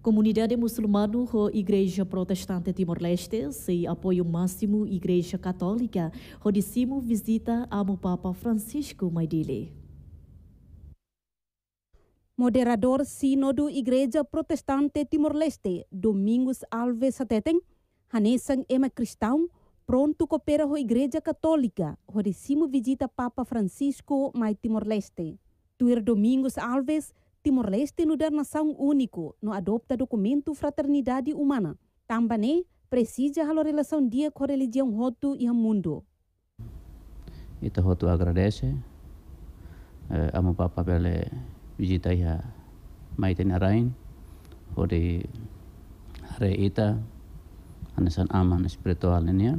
Comunidade muçulmana e Igreja Protestante Timor-Leste, se apoio máximo Igreja Católica, Rodicimo visita ao Papa Francisco dele. Moderador Sínodo Igreja Protestante Timor-Leste, Domingos Alves Ateteng, Hanesang Ema Cristão, pronto coopera a Igreja Católica, Rodicimo visita Papa Francisco Mai Timor-Leste. Tuir Domingos Alves, Timor-Leste no dar nação único, no adopta documento Fraternidade Humana. Também precisa a relação dia com a religião roto e o mundo. Ita roto agradece eh, a meu papa pela visita a Maiten Arain, ori hari ita anesan aman espiritual ini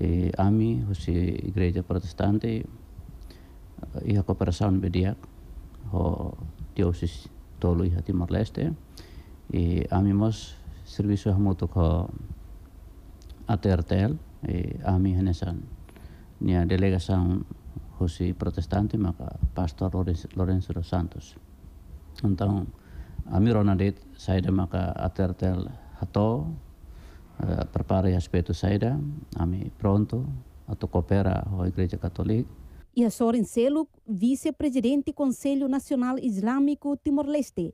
e, ami husi gereja protestante eh, iha kooperasaun bediak ho tiosis tolu hati marleste e ami mos servisu e hamuto ko atertel e ami hanesan nia delegasan hosi protestante maka pastor Lorenzo dos Santos antang ami dit saida maka atertel hato uh, e, perpare aspeto saida ami pronto atau kopera ho gereja katolik e a Soren Seluk, vice-presidente do Conselho Nacional Islâmico Timor-Leste,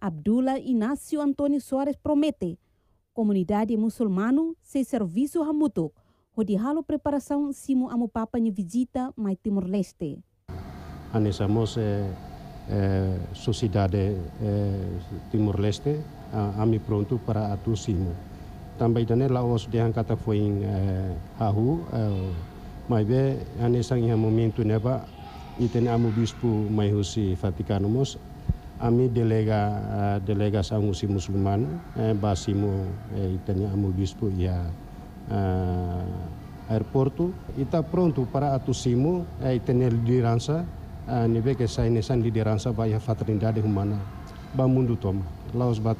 Abdullah Inácio Antônio Soares promete comunidade muçulmana se serviço hamutuk, hodihalo preparação simo Papa ni visita mai Timor-Leste. a eh, eh, sociedade eh, Timor-Leste, ah, ami pronto para atu simo. Também dane laos de angkata foi em eh, Hahu, eh, mai be ane sang ia momento neba iten amu bispo mai husi Vaticanumos ami delega delega sangusi musulmana eh, basimo eh, iten amu bispo ia uh, aeroporto ita pronto para atusimo eh, iten liderança uh, nebe que sai nesan liderança vai a fraternidade humana ba mundo toma laos ba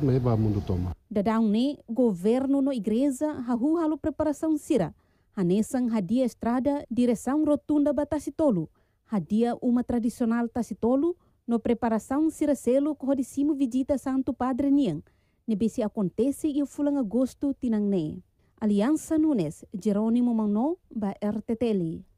mas ba mundo toma Dadang ni governo no igreja hahu halu preparação sira Hanesang hadia estrada direção rotunda Batasitolo, hadia uma tradicional Tasitolo, no preparação siracelo corricimo visita Santo Padre Nian, nebesi acontece e fulang agosto tinangne. Aliança Nunes, Jerônimo Mangno, ba RTTL.